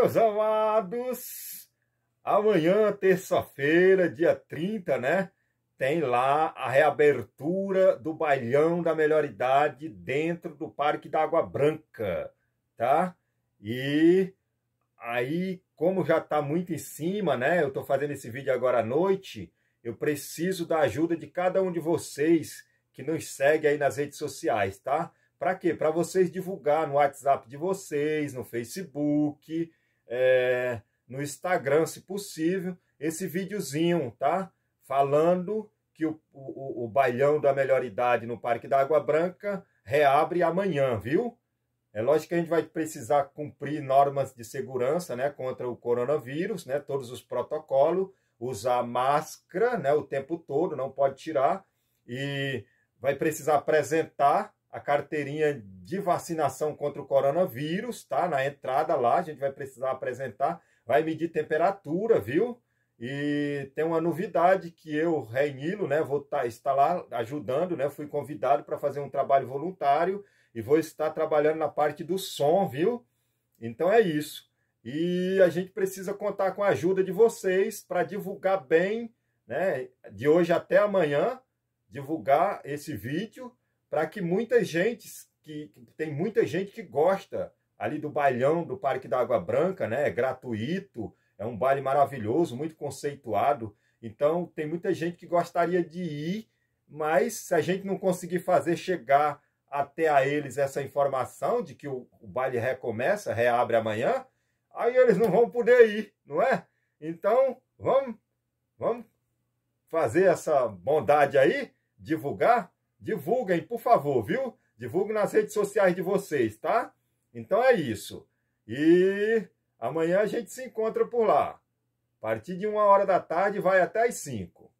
meus amados, amanhã, terça-feira, dia 30, né? Tem lá a reabertura do bailão da melhor idade dentro do Parque da Água Branca, tá? E aí, como já tá muito em cima, né? Eu tô fazendo esse vídeo agora à noite, eu preciso da ajuda de cada um de vocês que nos segue aí nas redes sociais, tá? Para quê? Para vocês divulgar no WhatsApp de vocês, no Facebook, é, no Instagram, se possível, esse videozinho, tá? Falando que o, o, o bailão da melhor idade no Parque da Água Branca reabre amanhã, viu? É lógico que a gente vai precisar cumprir normas de segurança, né, contra o coronavírus, né, todos os protocolos, usar máscara, né, o tempo todo, não pode tirar e vai precisar apresentar a carteirinha de vacinação contra o coronavírus, tá? Na entrada lá, a gente vai precisar apresentar, vai medir temperatura, viu? E tem uma novidade que eu, Reinilo, né, vou tá, estar lá ajudando, né? Fui convidado para fazer um trabalho voluntário e vou estar trabalhando na parte do som, viu? Então é isso. E a gente precisa contar com a ajuda de vocês para divulgar bem, né? De hoje até amanhã, divulgar esse vídeo para que muita gente, que, que tem muita gente que gosta ali do bailão do Parque da Água Branca, né? É gratuito, é um baile maravilhoso, muito conceituado. Então, tem muita gente que gostaria de ir, mas se a gente não conseguir fazer chegar até a eles essa informação de que o, o baile recomeça, reabre amanhã, aí eles não vão poder ir, não é? Então, vamos, vamos fazer essa bondade aí, divulgar, divulguem, por favor, viu? Divulguem nas redes sociais de vocês, tá? Então é isso. E amanhã a gente se encontra por lá. A partir de uma hora da tarde vai até as cinco